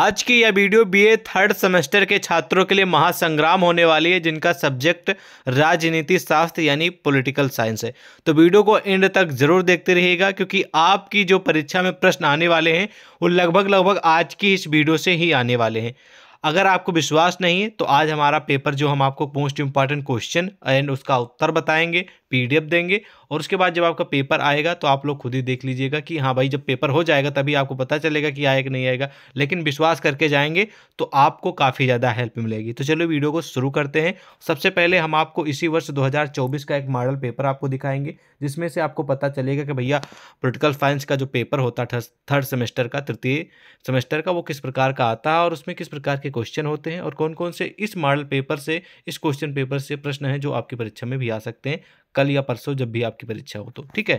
आज की यह वीडियो बीए थर्ड सेमेस्टर के छात्रों के लिए महासंग्राम होने वाली है जिनका सब्जेक्ट राजनीति शास्त्र यानी पॉलिटिकल साइंस है तो वीडियो को एंड तक जरूर देखते रहिएगा क्योंकि आपकी जो परीक्षा में प्रश्न आने वाले हैं वो लगभग लगभग आज की इस वीडियो से ही आने वाले हैं अगर आपको विश्वास नहीं है तो आज हमारा पेपर जो हम आपको मोस्ट इंपॉर्टेंट क्वेश्चन एंड उसका उत्तर बताएंगे पीडीएफ देंगे और उसके बाद जब आपका पेपर आएगा तो आप लोग खुद ही देख लीजिएगा कि हाँ भाई जब पेपर हो जाएगा तभी आपको पता चलेगा कि आएगा नहीं आएगा लेकिन विश्वास करके जाएंगे तो आपको काफ़ी ज़्यादा हेल्प मिलेगी तो चलो वीडियो को शुरू करते हैं सबसे पहले हम आपको इसी वर्ष दो का एक मॉडल पेपर आपको दिखाएंगे जिसमें से आपको पता चलेगा कि भैया पोलिटिकल साइंस का जो पेपर होता है थर्ड सेमेस्टर का तृतीय सेमेस्टर का वो किस प्रकार का आता है और उसमें किस प्रकार के क्वेश्चन होते हैं और कौन कौन से इस मॉडल पेपर से इस क्वेश्चन पेपर से प्रश्न हैं जो आपकी परीक्षा में भी आ सकते हैं कल या परसों जब भी आपकी परीक्षा हो तो ठीक है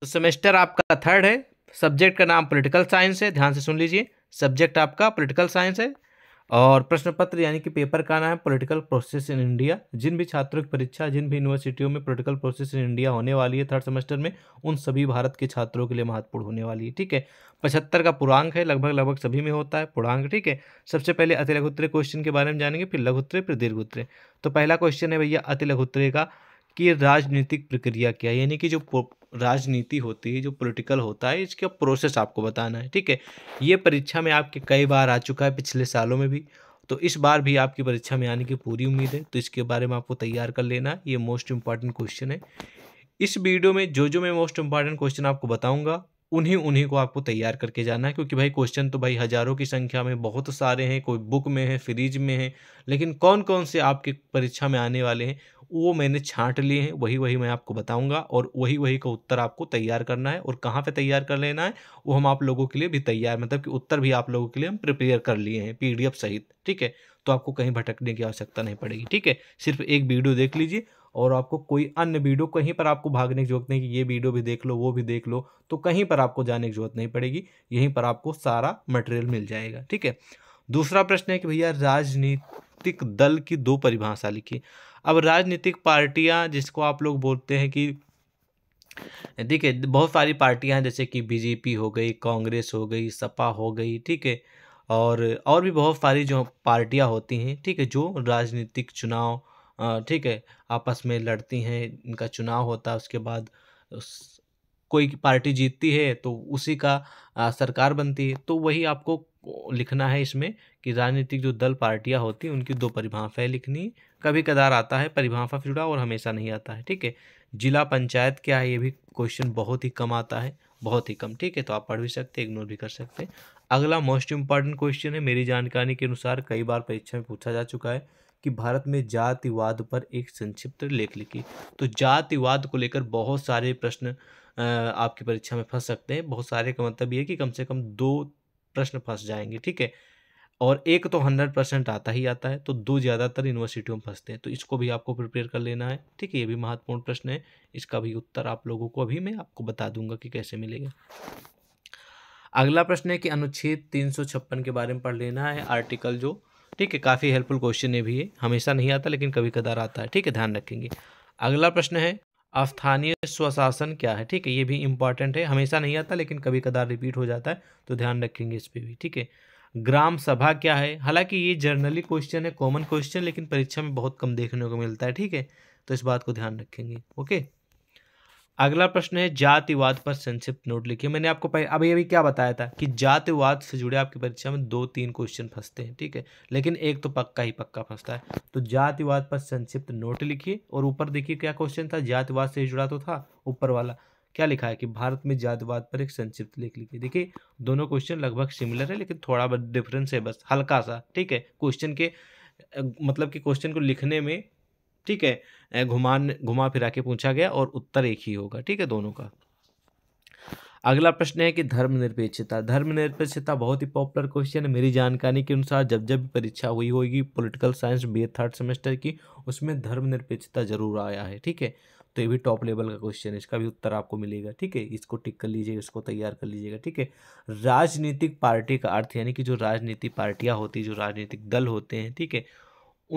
तो सेमेस्टर आपका थर्ड है सब्जेक्ट का नाम पॉलिटिकल साइंस है ध्यान से सुन लीजिए सब्जेक्ट आपका पॉलिटिकल साइंस है और प्रश्न पत्र यानी कि पेपर का नाम है पॉलिटिकल प्रोसेस इन इंडिया जिन भी छात्रों की परीक्षा जिन भी यूनिवर्सिटियों में पॉलिटिकल प्रोसेस इन इंडिया होने वाली है थर्ड सेमेस्टर में उन सभी भारत के छात्रों के लिए महत्वपूर्ण होने वाली है ठीक है पचहत्तर का पूर्णांक है लगभग लगभग सभी में होता है पूर्णांक ठीक है सबसे पहले अति लघुत्तरे क्वेश्चन के बारे में जानेंगे फिर लघुत्तरे फिर दीर्घोत्तरे तो पहला क्वेश्चन है भैया अति लघुत्तरे का कि राजनीतिक प्रक्रिया क्या है यानी कि जो राजनीति होती है जो पॉलिटिकल होता है इसका प्रोसेस आपको बताना है ठीक है ये परीक्षा में आपके कई बार आ चुका है पिछले सालों में भी तो इस बार भी आपकी परीक्षा में आने की पूरी उम्मीद है तो इसके बारे में आपको तैयार कर लेना है ये मोस्ट इम्पॉर्टेंट क्वेश्चन है इस वीडियो में जो जो मैं मोस्ट इम्पॉर्टेंट क्वेश्चन आपको बताऊंगा उन्हीं उन्हीं को आपको तैयार करके जाना है क्योंकि भाई क्वेश्चन तो भाई हज़ारों की संख्या में बहुत सारे हैं कोई बुक में है फ्रीज में है लेकिन कौन कौन से आपके परीक्षा में आने वाले हैं वो मैंने छांट लिए हैं वही वही मैं आपको बताऊंगा और वही वही का उत्तर आपको तैयार करना है और कहाँ पे तैयार कर लेना है वो हम आप लोगों के लिए भी तैयार मतलब कि उत्तर भी आप लोगों के लिए हम प्रिपेयर कर लिए हैं पी सहित ठीक है तो आपको कहीं भटकने की आवश्यकता नहीं पड़ेगी ठीक है सिर्फ एक वीडियो देख लीजिए और आपको कोई अन्य वीडियो कहीं पर आपको भागने की जरूरत नहीं कि ये वीडियो भी देख लो वो भी देख लो तो कहीं पर आपको जाने की जरूरत नहीं पड़ेगी यहीं पर आपको सारा मटेरियल मिल जाएगा ठीक है दूसरा प्रश्न है कि भैया राजनीति राजनीतिक दल की दो परिभाषा लिखी अब राजनीतिक पार्टियां जिसको आप लोग बोलते हैं कि देखिए बहुत सारी पार्टियां हैं जैसे कि बीजेपी हो गई कांग्रेस हो गई सपा हो गई ठीक है और और भी बहुत सारी जो पार्टियां होती हैं ठीक है जो राजनीतिक चुनाव ठीक है आपस में लड़ती हैं इनका चुनाव होता है उसके बाद उस, कोई पार्टी जीतती है तो उसी का आ, सरकार बनती है तो वही आपको लिखना है इसमें कि राजनीतिक जो दल पार्टियां होती हैं उनकी दो परिभाषाएं लिखनी कभी कदार आता है परिभाषा जुड़ा और हमेशा नहीं आता है ठीक है जिला पंचायत क्या है ये भी क्वेश्चन बहुत ही कम आता है बहुत ही कम ठीक है तो आप पढ़ भी सकते हैं इग्नोर भी कर सकते हैं अगला मोस्ट इम्पॉर्टेंट क्वेश्चन है मेरी जानकारी के अनुसार कई बार परीक्षा में पूछा जा चुका है कि भारत में जातिवाद पर एक संक्षिप्त लेख लिखी तो जातिवाद को लेकर बहुत सारे प्रश्न आपकी परीक्षा में फंस सकते हैं बहुत सारे का मतलब ये कि कम से कम दो प्रश्न फंस जाएंगे ठीक है और एक तो हंड्रेड परसेंट आता ही आता है तो दो ज़्यादातर यूनिवर्सिटियों में फंसते हैं तो इसको भी आपको प्रिपेयर कर लेना है ठीक है ये भी महत्वपूर्ण प्रश्न है इसका भी उत्तर आप लोगों को अभी मैं आपको बता दूंगा कि कैसे मिलेगा अगला प्रश्न है कि अनुच्छेद तीन सौ छप्पन के बारे में पढ़ लेना है आर्टिकल जो ठीक है काफ़ी हेल्पफुल क्वेश्चन है भी है हमेशा नहीं आता लेकिन कभी कदार आता है ठीक है ध्यान रखेंगे अगला प्रश्न है स्थानीय स्वशासन क्या है ठीक है ये भी इंपॉर्टेंट है हमेशा नहीं आता लेकिन कभी कदार रिपीट हो जाता है तो ध्यान रखेंगे इस पर भी ठीक है ग्राम सभा क्या है हालांकि ये जर्नली क्वेश्चन है कॉमन क्वेश्चन लेकिन परीक्षा में बहुत कम देखने को मिलता है ठीक है तो इस बात को ध्यान रखेंगे ओके अगला प्रश्न है जातिवाद पर संक्षिप्त नोट लिखिए मैंने आपको पहले अभी अभी क्या बताया था कि जातिवाद से जुड़े आपकी परीक्षा में दो तीन क्वेश्चन फंसते हैं ठीक है लेकिन एक तो पक्का ही पक्का फंसता है तो जातिवाद पर संक्षिप्त नोट लिखिए और ऊपर देखिए क्या क्वेश्चन था जातिवाद से जुड़ा तो था ऊपर वाला क्या लिखा है कि भारत में जातिवाद पर एक संक्षिप्त लेख लिखिए देखिए दोनों क्वेश्चन लगभग सिमिलर है लेकिन थोड़ा बहुत डिफरेंस है बस हल्का सा ठीक है क्वेश्चन के मतलब कि क्वेश्चन को लिखने में ठीक है घुमान घुमा फिरा के पूछा गया और उत्तर एक ही होगा ठीक है दोनों का अगला प्रश्न है कि धर्मनिरपेक्षता धर्मनिरपेक्षता बहुत ही पॉपुलर क्वेश्चन है मेरी जानकारी के अनुसार जब जब परीक्षा हुई होगी political science B third semester की उसमें धर्मनिरपेक्षता जरूर आया है ठीक है तो ये भी टॉप लेवल का क्वेश्चन है इसका भी उत्तर आपको मिलेगा ठीक है इसको टिक कर लीजिएगा इसको तैयार कर लीजिएगा ठीक है राजनीतिक पार्टी का अर्थ यानी कि जो राजनीतिक पार्टियाँ होती जो राजनीतिक दल होते हैं ठीक है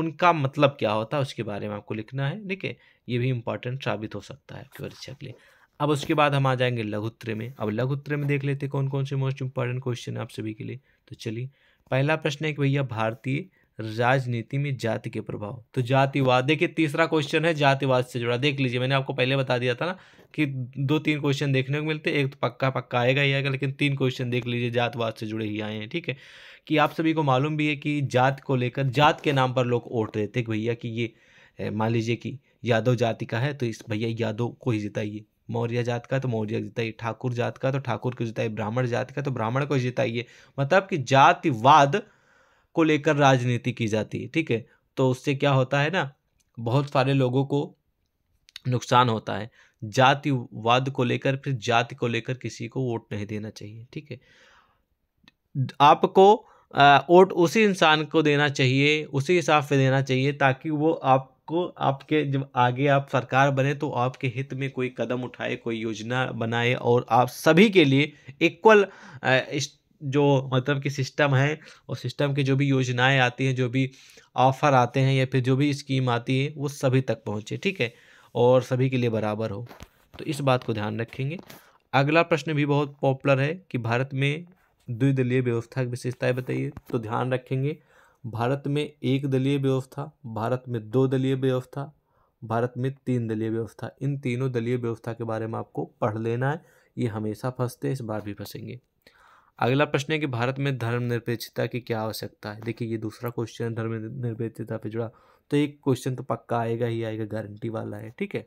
उनका मतलब क्या होता है उसके बारे में आपको लिखना है ठीक है ये भी इंपॉर्टेंट साबित हो सकता है आपकी परीक्षा के लिए अब उसके बाद हम आ जाएंगे लघुत्तर में अब लघुत्तर में देख लेते कौन कौन से मोस्ट इंपॉर्टेंट क्वेश्चन है आप सभी के लिए तो चलिए पहला प्रश्न है कि भैया भारतीय राजनीति में जाति के प्रभाव तो जातिवाद देखिए तीसरा क्वेश्चन है जातिवाद से जुड़ा देख लीजिए मैंने आपको पहले बता दिया था ना कि दो तीन क्वेश्चन देखने को मिलते एक तो पक्का पक्का आएगा ही आएगा लेकिन तीन क्वेश्चन देख लीजिए जातवाद से जुड़े ही आए हैं ठीक है कि आप सभी को मालूम भी है कि जात को लेकर जात के नाम पर लोग वोट देते भैया कि ये मान लीजिए कि यादव जाति का है तो इस भैया यादव को ही जिताइए मौर्य जात का तो मौर्य जिताइए ठाकुर जात का तो ठाकुर को जिताइए ब्राह्मण जात का तो ब्राह्मण को जिताइए मतलब कि जातिवाद को लेकर राजनीति की जाती है ठीक है तो उससे क्या होता है ना बहुत सारे लोगों को नुकसान होता है जातिवाद को लेकर फिर जाति को लेकर किसी को वोट नहीं देना चाहिए ठीक है आपको वोट उसी इंसान को देना चाहिए उसी हिसाब से देना चाहिए ताकि वो आपको आपके जब आगे आप सरकार बने तो आपके हित में कोई कदम उठाए कोई योजना बनाए और आप सभी के लिए इक्वल जो मतलब कि सिस्टम है और सिस्टम की जो भी योजनाएं आती हैं जो भी ऑफ़र आते हैं या फिर जो भी स्कीम आती है वो सभी तक पहुँचे ठीक है और सभी के लिए बराबर हो तो इस बात को ध्यान रखेंगे अगला प्रश्न भी बहुत पॉपुलर है कि भारत में द्विदलीय व्यवस्था की विशेषताएं बताइए तो ध्यान रखेंगे भारत में एक दलीय व्यवस्था भारत में दो दलीय व्यवस्था भारत में तीन दलीय व्यवस्था इन तीनों दलीय व्यवस्था के बारे में आपको पढ़ लेना है ये हमेशा फंसते हैं इस बार भी फंसेंगे अगला प्रश्न है कि भारत में धर्मनिरपेक्षता की क्या आवश्यकता है देखिए ये दूसरा क्वेश्चन है धर्मनिरपेक्षता पे जुड़ा तो एक क्वेश्चन तो पक्का आएगा ही आएगा गारंटी वाला है ठीक है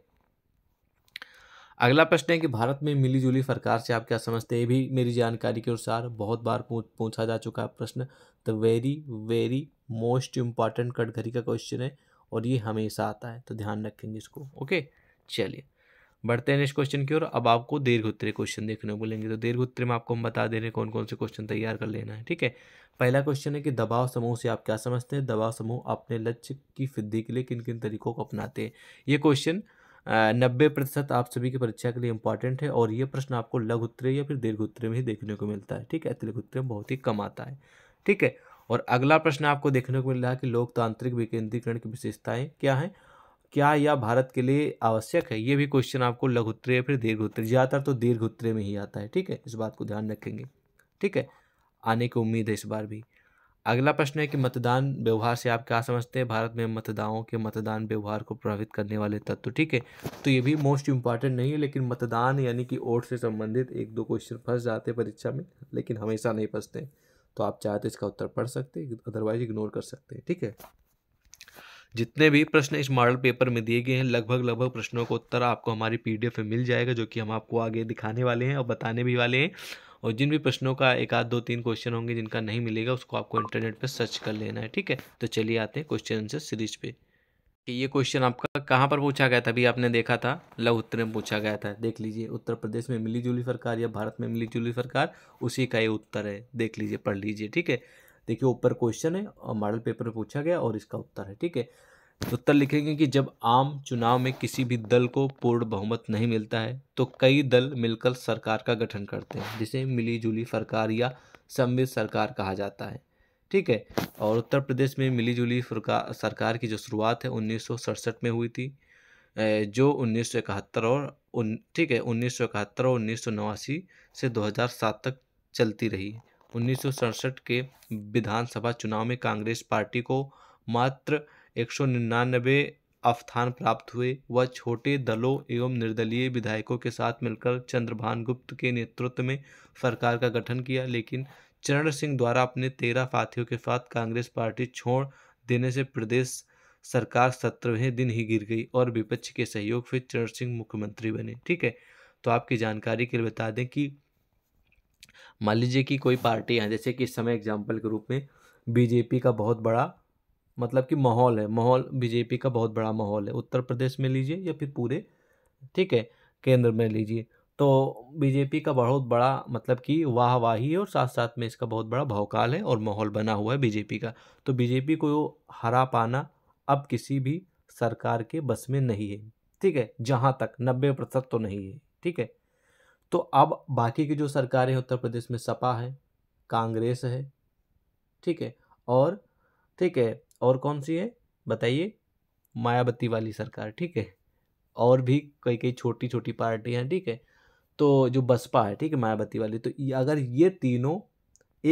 अगला प्रश्न है कि भारत में मिलीजुली सरकार से आप क्या समझते हैं ये भी मेरी जानकारी के अनुसार बहुत बार पूछा जा चुका है प्रश्न the very very most important category का क्वेश्चन है और ये हमेशा आता है तो ध्यान रखेंगे इसको ओके चलिए बढ़ते हैं नेक्स्ट क्वेश्चन की ओर अब आपको दीर्घ उत्तरी क्वेश्चन देखने को मिलेंगे तो दीर्घ उत्तरी में आपको हम बता दे रहे हैं कौन कौन से क्वेश्चन तैयार कर लेना है ठीक है पहला क्वेश्चन है कि दबाव समूह से आप क्या समझते हैं दबाव समूह अपने लक्ष्य की सिद्धि के लिए किन किन तरीकों को अपनाते हैं ये क्वेश्चन नब्बे प्रतिशत आप सभी की परीक्षा के लिए इंपॉर्टेंट है और ये प्रश्न आपको लघु उत्तरे या फिर दीर्घ उत्तरे में ही देखने को मिलता है ठीक है अतिलघ उत्तरीय में बहुत ही कम आता है ठीक है और अगला प्रश्न आपको देखने को मिल रहा है कि लोकतांत्रिक विकेंद्रीकरण की विशेषताएं क्या हैं क्या यह भारत के लिए आवश्यक है ये भी क्वेश्चन आपको लघु उत्तरीय फिर दीर्घ उत्तरीय ज़्यादातर तो दीर्घ उत्तरीय में ही आता है ठीक है इस बात को ध्यान रखेंगे ठीक है आने की उम्मीद है इस बार भी अगला प्रश्न है कि मतदान व्यवहार से आप क्या समझते हैं भारत में मतदाओं के मतदान व्यवहार को प्रभावित करने वाले तत्व ठीक है तो ये भी मोस्ट इम्पॉर्टेंट नहीं है लेकिन मतदान यानी कि वोट से संबंधित एक दो क्वेश्चन फंस जाते हैं परीक्षा में लेकिन हमेशा नहीं फंसते तो आप चाहे तो इसका उत्तर पढ़ सकते अदरवाइज इग्नोर कर सकते हैं ठीक है जितने भी प्रश्न इस मॉडल पेपर में दिए गए हैं लगभग लगभग प्रश्नों का उत्तर आपको हमारी पी में मिल जाएगा जो कि हम आपको आगे दिखाने वाले हैं और बताने भी वाले हैं और जिन भी प्रश्नों का एक आध दो तीन क्वेश्चन होंगे जिनका नहीं मिलेगा उसको आपको इंटरनेट पर सर्च कर लेना है ठीक है तो चलिए आते हैं क्वेश्चन आंसर सीरीज पे कि ये क्वेश्चन आपका कहाँ पर पूछा गया था अभी आपने देखा था लव उत्तर में पूछा गया था देख लीजिए उत्तर प्रदेश में मिली जुली सरकार या भारत में मिली जुली सरकार उसी का ये उत्तर है देख लीजिए पढ़ लीजिए ठीक है देखिए ऊपर क्वेश्चन है और मॉडल पेपर में पूछा गया और इसका उत्तर है ठीक है तो उत्तर लिखेंगे कि जब आम चुनाव में किसी भी दल को पूर्ण बहुमत नहीं मिलता है तो कई दल मिलकर सरकार का गठन करते हैं जिसे मिलीजुली सरकार या सम्मिलित सरकार कहा जाता है ठीक है और उत्तर प्रदेश में मिलीजुली सरकार की जो शुरुआत है उन्नीस में हुई थी जो उन्नीस और उन ठीक है उन्नीस और उन्नीस से 2007 तक चलती रही उन्नीस के विधानसभा चुनाव में कांग्रेस पार्टी को मात्र एक अफथान प्राप्त हुए वह छोटे दलों एवं निर्दलीय विधायकों के साथ मिलकर चंद्रभान गुप्त के नेतृत्व में सरकार का गठन किया लेकिन चरण सिंह द्वारा अपने तेरह साथियों के साथ कांग्रेस पार्टी छोड़ देने से प्रदेश सरकार सत्रहवें दिन ही गिर गई और विपक्ष के सहयोग से चरण सिंह मुख्यमंत्री बने ठीक है तो आपकी जानकारी के लिए बता दें कि मान लीजिए कि कोई पार्टी है जैसे कि इस समय एग्जाम्पल के रूप में बीजेपी का बहुत बड़ा मतलब कि माहौल है माहौल बीजेपी का बहुत बड़ा माहौल है उत्तर प्रदेश में लीजिए या फिर पूरे ठीक है केंद्र में लीजिए तो बीजेपी का बहुत बड़ा मतलब कि वाहवाही है और साथ साथ में इसका बहुत बड़ा भौकाल है और माहौल बना हुआ है बीजेपी का तो बीजेपी को हरा पाना अब किसी भी सरकार के बस में नहीं है ठीक है जहाँ तक नब्बे प्रतिशत तो नहीं है ठीक है तो अब बाकी की जो सरकारें हैं उत्तर प्रदेश में सपा है कांग्रेस है ठीक है और ठीक है और कौन सी है बताइए मायावती वाली सरकार ठीक है और भी कई कई छोटी छोटी पार्टी हैं ठीक है तो जो बसपा है ठीक है मायावती वाली तो अगर ये तीनों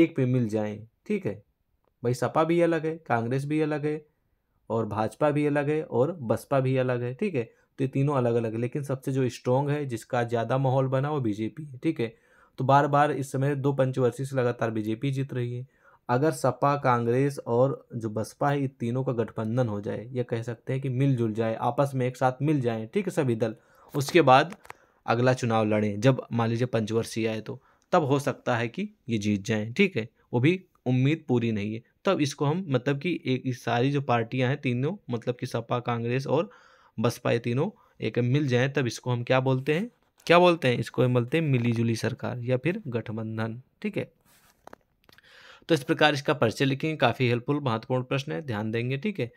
एक पे मिल जाएं ठीक है भाई सपा भी अलग है कांग्रेस भी अलग है और भाजपा भी अलग है और बसपा भी अलग है ठीक है तो ये तीनों अलग अलग है लेकिन सबसे जो स्ट्रॉन्ग है जिसका ज़्यादा माहौल बना वो बीजेपी है ठीक है तो बार बार इस समय दो पंचवर्षीय से लगातार बीजेपी जीत रही है अगर सपा कांग्रेस और जो बसपा है ये तीनों का गठबंधन हो जाए या कह सकते हैं कि मिलजुल जाए आपस में एक साथ मिल जाए ठीक है सभी दल उसके बाद अगला चुनाव लड़ें जब मान लीजिए पंचवर्षीय आए तो तब हो सकता है कि ये जीत जाए ठीक है वो भी उम्मीद पूरी नहीं है तब इसको हम मतलब कि एक सारी जो पार्टियां हैं तीनों मतलब कि सपा कांग्रेस और बस पाए तीनों एक मिल जाए तब इसको हम क्या बोलते हैं क्या बोलते हैं इसको हम बोलते हैं मिलीजुली सरकार या फिर गठबंधन ठीक है तो इस प्रकार इसका परिचय लिखेंगे काफ़ी हेल्पफुल महत्वपूर्ण प्रश्न है ध्यान देंगे ठीक है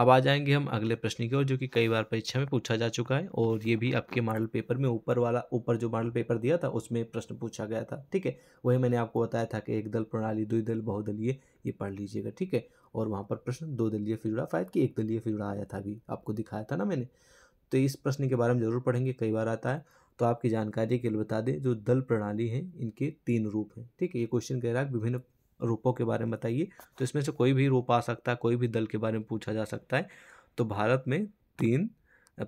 अब आ जाएंगे हम अगले प्रश्न की ओर जो कि कई बार परीक्षा में पूछा जा चुका है और ये भी आपके मॉडल पेपर में ऊपर वाला ऊपर जो मॉडल पेपर दिया था उसमें प्रश्न पूछा गया था ठीक है वही मैंने आपको बताया था कि एक दल प्रणाली दुई बहुदल बहुदलीय ये पढ़ लीजिएगा ठीक है और वहाँ पर प्रश्न दो दलीय फिजुड़ा शायद फायद की एक दलीय फिर जुड़ा आया था अभी आपको दिखाया था ना मैंने तो इस प्रश्न के बारे में ज़रूर पढ़ेंगे कई बार आता है तो आपकी जानकारी के लिए बता दें जो दल प्रणाली है इनके तीन रूप हैं ठीक है ये क्वेश्चन कह रहा है विभिन्न रूपों के बारे में बताइए तो इसमें से कोई भी रूप आ सकता है कोई भी दल के बारे में पूछा जा सकता है तो भारत में तीन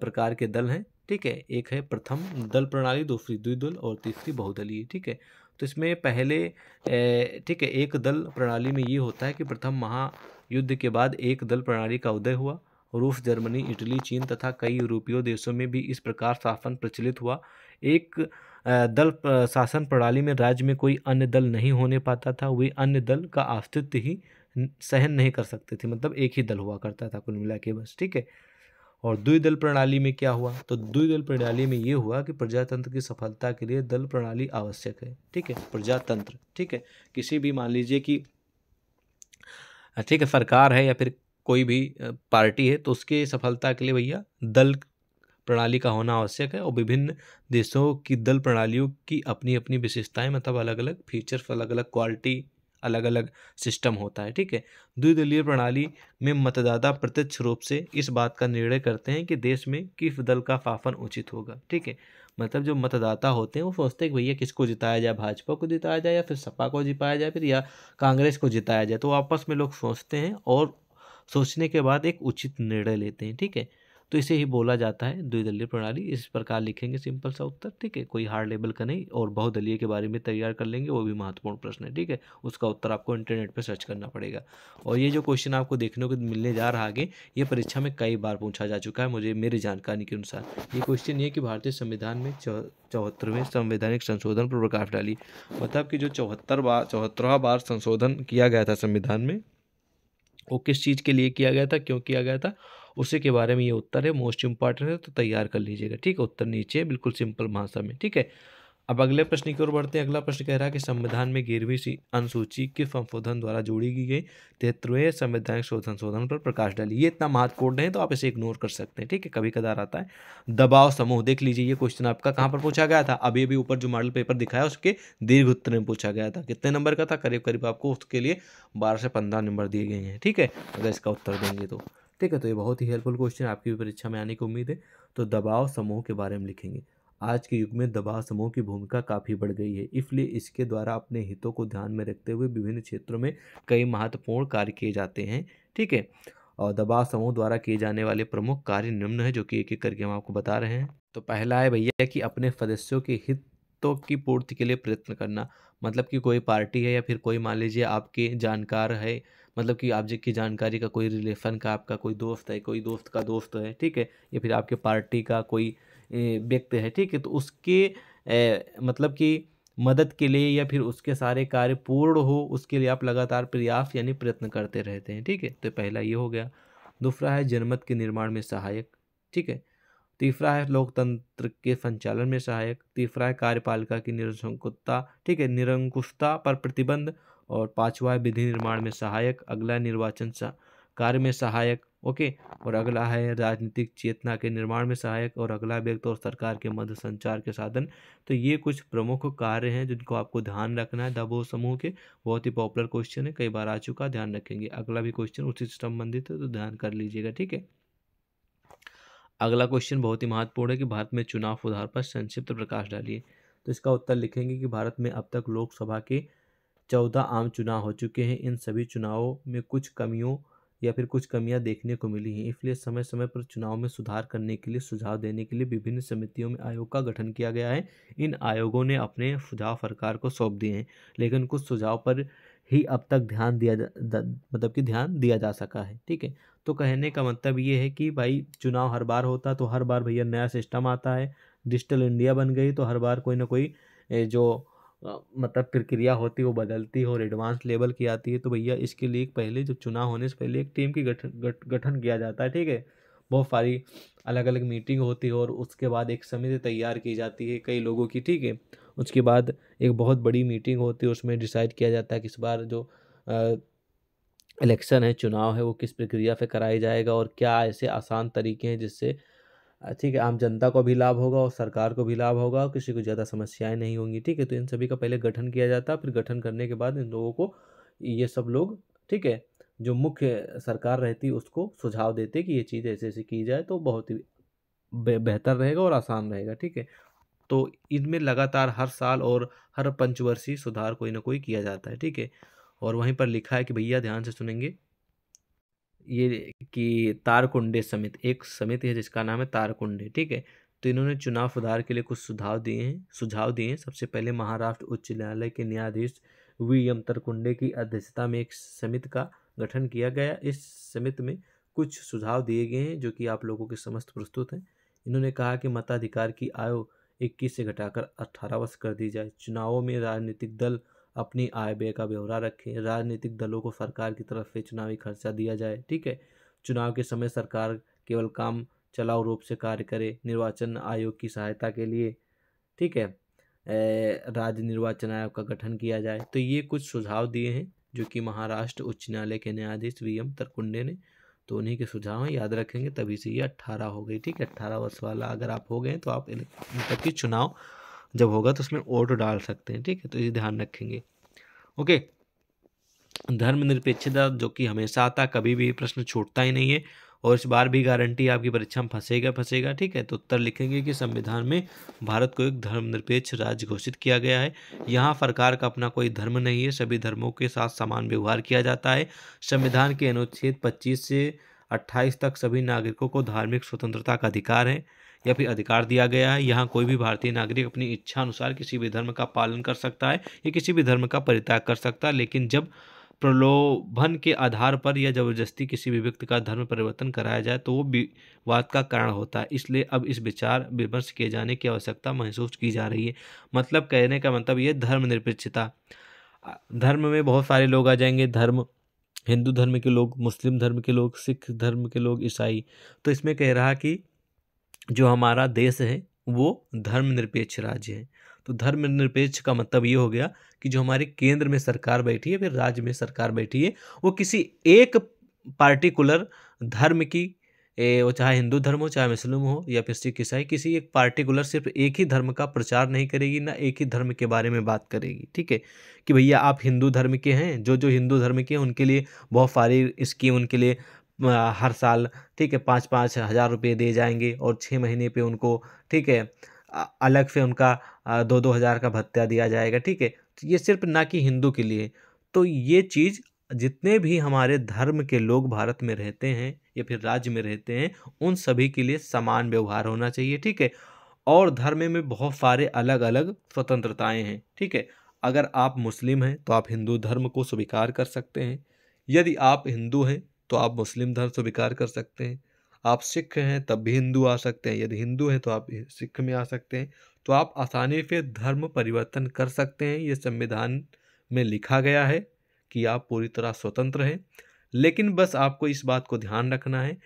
प्रकार के दल हैं ठीक है एक है प्रथम दल प्रणाली दूसरी द्विदल और तीसरी बहुदलीय ठीक है तो इसमें पहले ठीक है एक दल प्रणाली में ये होता है कि प्रथम महायुद्ध के बाद एक दल प्रणाली का उदय हुआ रूस जर्मनी इटली चीन तथा कई यूरोपीय देशों में भी इस प्रकार शासन प्रचलित हुआ एक दल शासन प्रणाली में राज्य में कोई अन्य दल नहीं होने पाता था वे अन्य दल का अस्तित्व ही सहन नहीं कर सकते थे मतलब एक ही दल हुआ करता था कुल मिला के बस ठीक है और द्विदल प्रणाली में क्या हुआ तो द्विदल प्रणाली में ये हुआ कि प्रजातंत्र की सफलता के लिए दल प्रणाली आवश्यक है ठीक है प्रजातंत्र ठीक है किसी भी मान लीजिए कि ठीक है सरकार है या फिर कोई भी पार्टी है तो उसके सफलता के लिए भैया दल प्रणाली का होना आवश्यक है और विभिन्न देशों की दल प्रणालियों की अपनी अपनी विशेषताएं मतलब अलग अलग फीचर्स अलग अलग क्वालिटी अलग अलग सिस्टम होता है ठीक है द्विदलीय प्रणाली में मतदाता प्रत्यक्ष रूप से इस बात का निर्णय करते हैं कि देश में किस दल का फाफन उचित होगा ठीक है मतलब जो मतदाता होते हैं वो सोचते हैं कि भैया किसको जिताया जाए भाजपा को जिताया जाए या फिर सपा को जिताया जाए फिर या कांग्रेस को जिताया जाए तो आपस में लोग सोचते हैं और सोचने के बाद एक उचित निर्णय लेते हैं ठीक है तो इसे ही बोला जाता है द्विदलीय प्रणाली इस प्रकार लिखेंगे सिंपल सा उत्तर ठीक है कोई हार्ड लेवल का नहीं और बहुदलीय के बारे में तैयार कर लेंगे वो भी महत्वपूर्ण प्रश्न है ठीक है उसका उत्तर आपको इंटरनेट पर सर्च करना पड़ेगा और ये जो क्वेश्चन आपको देखने को मिलने जा रहा आगे ये परीक्षा में कई बार पूछा जा चुका है मुझे मेरी जानकारी के अनुसार ये क्वेश्चन ये कि भारतीय संविधान में चौहत्तरवें संवैधानिक संशोधन पर प्रकाश डाली मतलब कि जो चौहत्तर बार चौहत्तरवा बार संशोधन किया गया था संविधान में वो किस चीज़ के लिए किया गया था क्यों किया गया था उसी के बारे में ये उत्तर है मोस्ट इंपॉर्टेंट है तो तैयार कर लीजिएगा ठीक है उत्तर नीचे बिल्कुल सिंपल भाषा में ठीक है अब अगले प्रश्न की ओर बढ़ते हैं अगला प्रश्न कह रहा है कि संविधान में सी अनुसूची किस संशोधन द्वारा जोड़ी गई गई तिहत्तरवें संवैधानिक शोधन संशोधन पर प्रकाश डाली ये इतना महत्वपूर्ण है तो आप इसे इग्नोर कर सकते हैं ठीक है कभी कदार आता है दबाव समूह देख लीजिए ये क्वेश्चन आपका कहाँ पर पूछा गया था अभी अभी ऊपर जो मॉडल पेपर दिखाया उसके दीर्घ उत्तर में पूछा गया था कितने नंबर का था करीब करीब आपको उसके लिए बारह से पंद्रह नंबर दिए गए हैं ठीक है अगर इसका उत्तर देंगे तो ठीक है तो ये बहुत ही हेल्पफुल क्वेश्चन आपकी भी परीक्षा में आने की उम्मीद है तो दबाव समूह के बारे में लिखेंगे आज के युग में दबाव समूह की भूमिका काफ़ी बढ़ गई है इसलिए इसके द्वारा अपने हितों को ध्यान में रखते हुए विभिन्न क्षेत्रों में कई महत्वपूर्ण कार्य किए जाते हैं ठीक है और दबाव समूह द्वारा किए जाने वाले प्रमुख कार्य निम्न है जो कि एक एक करके हम आपको बता रहे हैं तो पहला है भैया कि अपने सदस्यों के हितों की पूर्ति के लिए प्रयत्न करना मतलब कि कोई पार्टी है या फिर कोई मान लीजिए आपके जानकार है मतलब कि आप की जानकारी का कोई रिलेशन का आपका कोई दोस्त है कोई दोस्त का दोस्त है ठीक है या फिर आपके पार्टी का कोई व्यक्ति है ठीक है तो उसके ए, मतलब कि मदद के लिए या फिर उसके सारे कार्य पूर्ण हो उसके लिए आप लगातार प्रयास यानी प्रयत्न करते रहते हैं ठीक है तो पहला ये हो गया दूसरा है जनमत के निर्माण में सहायक ठीक है तीसरा है लोकतंत्र के संचालन में सहायक तीसरा है कार्यपालिका की निरंकुशता ठीक है निरंकुशता पर प्रतिबंध और पांचवा है विधि निर्माण में सहायक अगला निर्वाचन कार्य में सहायक ओके और अगला है राजनीतिक चेतना के निर्माण में सहायक और अगला व्यक्ति और सरकार के मध्य संचार के साधन तो ये कुछ प्रमुख कार्य हैं जिनको आपको ध्यान रखना है दबो समूह के बहुत ही पॉपुलर क्वेश्चन है कई बार आ चुका ध्यान रखेंगे अगला भी क्वेश्चन उसी से संबंधित है तो ध्यान कर लीजिएगा ठीक है अगला क्वेश्चन बहुत ही महत्वपूर्ण है कि भारत में चुनाव उधार पर संक्षिप्त प्रकाश डालिए तो इसका उत्तर लिखेंगे कि भारत में अब तक लोकसभा के चौदह आम चुनाव हो चुके हैं इन सभी चुनावों में कुछ कमियों या फिर कुछ कमियां देखने को मिली हैं इसलिए समय समय पर चुनाव में सुधार करने के लिए सुझाव देने के लिए विभिन्न समितियों में आयोग का गठन किया गया है इन आयोगों ने अपने सुझाव सरकार को सौंप दिए हैं लेकिन कुछ सुझाव पर ही अब तक ध्यान दिया जा मतलब कि ध्यान दिया जा सका है ठीक है तो कहने का मतलब ये है कि भाई चुनाव हर बार होता तो हर बार भैया नया सिस्टम आता है डिजिटल इंडिया बन गई तो हर बार कोई ना कोई जो मतलब प्रक्रिया होती है वो बदलती है और एडवांस लेवल की आती है तो भैया इसके लिए पहले जब चुनाव होने से पहले एक टीम की गठन गठ, गठन किया जाता है ठीक है बहुत सारी अलग अलग मीटिंग होती है और उसके बाद एक समिति तैयार की जाती है कई लोगों की ठीक है उसके बाद एक बहुत बड़ी मीटिंग होती है उसमें डिसाइड किया जाता है कि इस बार जो इलेक्शन है चुनाव है वो किस प्रक्रिया पे कराया जाएगा और क्या ऐसे आसान तरीके हैं जिससे ठीक है आम जनता को भी लाभ होगा और सरकार को भी लाभ होगा किसी को ज़्यादा समस्याएं नहीं होंगी ठीक है तो इन सभी का पहले गठन किया जाता फिर गठन करने के बाद इन लोगों को ये सब लोग ठीक है जो मुख्य सरकार रहती उसको सुझाव देते कि ये चीज़ ऐसे ऐसे की जाए तो बहुत ही बेहतर रहेगा और आसान रहेगा ठीक है तो इनमें लगातार हर साल और हर पंचवर्षीय सुधार कोई ना कोई किया जाता है ठीक है और वहीं पर लिखा है कि भैया ध्यान से सुनेंगे ये कि तारकुंडे समिति एक समिति है जिसका नाम है तारकुंडे ठीक है तो इन्होंने चुनाव सुधार के लिए कुछ सुझाव दिए हैं सुझाव दिए हैं सबसे पहले महाराष्ट्र उच्च न्यायालय के न्यायाधीश वी एम तरकुंडे की अध्यक्षता में एक समिति का गठन किया गया इस समिति में कुछ सुझाव दिए गए हैं जो कि आप लोगों के समस्त प्रस्तुत हैं इन्होंने कहा कि मताधिकार की आयु इक्कीस से घटाकर अट्ठारह वर्ष कर दी जाए चुनावों में राजनीतिक दल अपनी आय व्यय का ब्यौरा रखें राजनीतिक दलों को सरकार की तरफ से चुनावी खर्चा दिया जाए ठीक है चुनाव के समय सरकार केवल काम चलाऊ रूप से कार्य करे निर्वाचन आयोग की सहायता के लिए ठीक है राज्य निर्वाचन आयोग का गठन किया जाए तो ये कुछ सुझाव दिए हैं जो कि महाराष्ट्र उच्च न्यायालय के न्यायाधीश वी एम तरकुंडे ने तो उन्हीं के सुझाव हैं याद रखेंगे तभी से ये अट्ठारह हो गई ठीक है अट्ठारह वर्ष वाला अगर आप हो गए तो आप तक के चुनाव जब होगा तो उसमें ओट डाल सकते हैं ठीक है तो ये ध्यान रखेंगे ओके धर्मनिरपेक्षता जो कि हमेशा आता कभी भी प्रश्न छूटता ही नहीं है और इस बार भी गारंटी आपकी परीक्षा में फंसेगा फंसेगा ठीक है तो उत्तर लिखेंगे कि संविधान में भारत को एक धर्मनिरपेक्ष राज्य घोषित किया गया है यहाँ सरकार का अपना कोई धर्म नहीं है सभी धर्मों के साथ समान व्यवहार किया जाता है संविधान के अनुच्छेद पच्चीस से अट्ठाईस तक सभी नागरिकों को धार्मिक स्वतंत्रता का अधिकार है या फिर अधिकार दिया गया है यहाँ कोई भी भारतीय नागरिक अपनी इच्छा अनुसार किसी भी धर्म का पालन कर सकता है या किसी भी धर्म का परित्याग कर सकता है लेकिन जब प्रलोभन के आधार पर या जबरदस्ती किसी भी व्यक्ति का धर्म परिवर्तन कराया जाए तो वो विवाद का कारण होता है इसलिए अब इस विचार विमर्श किए जाने की आवश्यकता महसूस की जा रही है मतलब कहने का मतलब ये धर्मनिरपेक्षता धर्म में बहुत सारे लोग आ जाएंगे धर्म हिंदू धर्म के लोग मुस्लिम धर्म के लोग सिख धर्म के लोग ईसाई तो इसमें कह रहा कि जो हमारा देश है वो धर्मनिरपेक्ष राज्य है तो धर्मनिरपेक्ष का मतलब ये हो गया कि जो हमारे केंद्र में सरकार बैठी है फिर राज्य में सरकार बैठी है वो किसी एक पार्टिकुलर धर्म की ए, वो चाहे हिंदू धर्म हो चाहे मुस्लिम हो या फिर सिख ईसाई किसी एक पार्टिकुलर सिर्फ एक ही धर्म का प्रचार नहीं करेगी ना एक ही धर्म के बारे में बात करेगी ठीक है कि भैया आप हिंदू धर्म के हैं जो जो हिंदू धर्म के हैं उनके लिए बहुत सारी स्कीम उनके लिए हर साल ठीक है पाँच पाँच हज़ार रुपये दिए जाएंगे और छः महीने पे उनको ठीक है अलग से उनका दो दो हज़ार का भत्ता दिया जाएगा ठीक है तो ये सिर्फ ना कि हिंदू के लिए तो ये चीज़ जितने भी हमारे धर्म के लोग भारत में रहते हैं या फिर राज्य में रहते हैं उन सभी के लिए समान व्यवहार होना चाहिए ठीक है और धर्म में बहुत सारे अलग अलग स्वतंत्रताएं हैं ठीक है अगर आप मुस्लिम हैं तो आप हिंदू धर्म को स्वीकार कर सकते हैं यदि आप हिंदू हैं तो आप मुस्लिम धर्म स्वीकार कर सकते हैं आप सिख हैं तब भी हिंदू आ सकते हैं यदि हिंदू हैं तो आप सिख में आ सकते हैं तो आप आसानी से धर्म परिवर्तन कर सकते हैं ये संविधान में लिखा गया है कि आप पूरी तरह स्वतंत्र हैं लेकिन बस आपको इस बात को ध्यान रखना है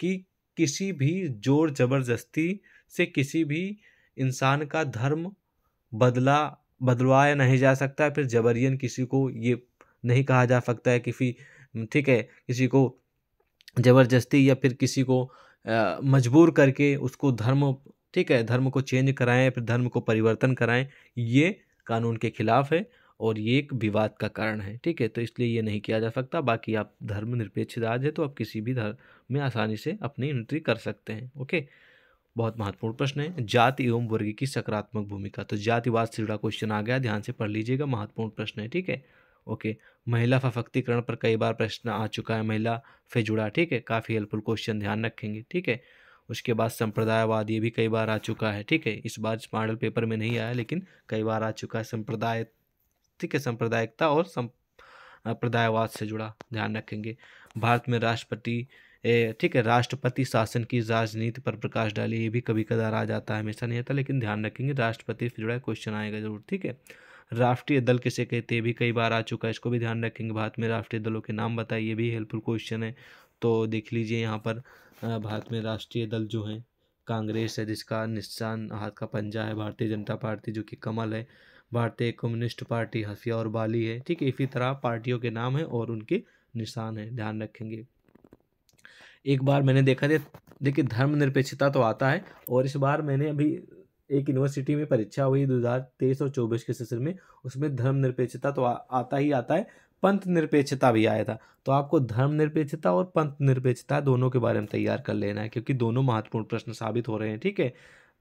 कि किसी भी जोर ज़बरदस्ती से किसी भी इंसान का धर्म बदला बदलवाया नहीं जा सकता फिर जबरियन किसी को ये नहीं कहा जा सकता है कि फिर ठीक है किसी को ज़बरदस्ती या फिर किसी को आ, मजबूर करके उसको धर्म ठीक है धर्म को चेंज कराएं फिर धर्म को परिवर्तन कराएं ये कानून के खिलाफ है और ये एक विवाद का कारण है ठीक है तो इसलिए ये नहीं किया जा सकता बाकी आप निरपेक्ष राज है तो आप किसी भी धर्म में आसानी से अपनी एंट्री कर सकते हैं ओके बहुत महत्वपूर्ण प्रश्न है जाति एवं वर्ग की सकारात्मक भूमिका तो जातिवाद से जुड़ा क्वेश्चन आ गया ध्यान से पढ़ लीजिएगा महत्वपूर्ण प्रश्न है ठीक है ओके महिला सशक्तिकरण पर कई बार प्रश्न आ चुका है महिला से जुड़ा ठीक है काफ़ी हेल्पफुल क्वेश्चन ध्यान रखेंगे ठीक है उसके बाद संप्रदायवाद ये भी कई बार आ चुका है ठीक है इस बार मॉडल पेपर में नहीं आया लेकिन कई बार आ चुका है संप्रदाय ठीक है सांप्रदायिकता और संप्रदायवाद से जुड़ा ध्यान रखेंगे भारत में राष्ट्रपति ठीक है राष्ट्रपति शासन की राजनीति पर प्रकाश डाली ये भी कभी कदार आ जाता है हमेशा नहीं आता लेकिन ध्यान रखेंगे राष्ट्रपति से जुड़ा क्वेश्चन आएगा जरूर ठीक है राष्ट्रीय दल किसे कहते हैं भी कई बार आ चुका है इसको भी ध्यान रखेंगे भारत में राष्ट्रीय दलों के नाम बताए ये भी हेल्पफुल क्वेश्चन है तो देख लीजिए यहाँ पर भारत में राष्ट्रीय दल जो हैं कांग्रेस है जिसका निशान हाथ का पंजा है भारतीय जनता पार्टी जो कि कमल है भारतीय कम्युनिस्ट पार्टी हसिया और बाली है ठीक है इसी तरह पार्टियों के नाम है और उनके निशान है ध्यान रखेंगे एक बार मैंने देखा था देखिए धर्मनिरपेक्षता तो आता है और इस बार मैंने अभी एक यूनिवर्सिटी में परीक्षा हुई दो हज़ार तेईस और चौबीस के सेशन में उसमें धर्मनिरपेक्षता तो आ, आता ही आता है पंथ निरपेक्षता भी आया था तो आपको धर्मनिरपेक्षता और पंथ निरपेक्षता दोनों के बारे में तैयार कर लेना है क्योंकि दोनों महत्वपूर्ण प्रश्न साबित हो रहे हैं ठीक है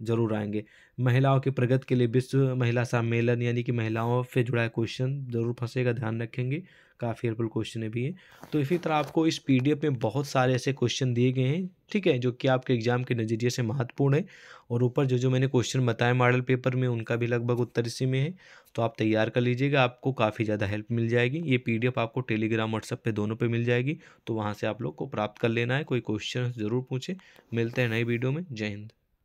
जरूर आएंगे महिलाओं की प्रगति के लिए विश्व महिला सम्मेलन यानी कि महिलाओं से जुड़ा क्वेश्चन जरूर फंसेगा ध्यान रखेंगे काफ़ी हेल्पफुल क्वेश्चन भी हैं तो इसी तरह आपको इस पीडीएफ में बहुत सारे ऐसे क्वेश्चन दिए गए हैं ठीक है जो कि आपके एग्जाम के नज़रिए से महत्वपूर्ण है और ऊपर जो जो मैंने क्वेश्चन बताए मॉडल पेपर में उनका भी लगभग उत्तर इसी में है तो आप तैयार कर लीजिएगा आपको काफ़ी ज़्यादा हेल्प मिल जाएगी ये पी आपको टेलीग्राम व्हाट्सअप पर दोनों पर मिल जाएगी तो वहाँ से आप लोग को प्राप्त कर लेना है कोई क्वेश्चन ज़रूर पूछें मिलते हैं नई वीडियो में जय हिंद